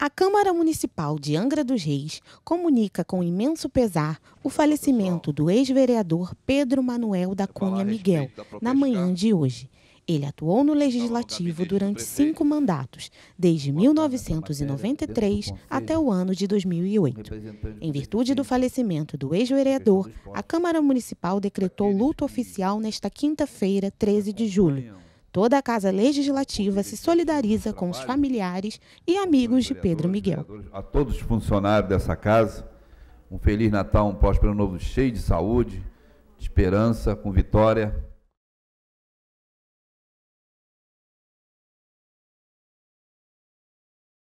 A Câmara Municipal de Angra dos Reis comunica com imenso pesar o falecimento do ex-vereador Pedro Manuel da Cunha Miguel na manhã de hoje. Ele atuou no Legislativo durante cinco mandatos, desde 1993 até o ano de 2008. Em virtude do falecimento do ex-vereador, a Câmara Municipal decretou luto oficial nesta quinta-feira, 13 de julho Toda a Casa Legislativa se solidariza com os familiares e amigos de Pedro Miguel. A todos os funcionários dessa casa, um feliz Natal, um próspero novo cheio de saúde, de esperança, com vitória.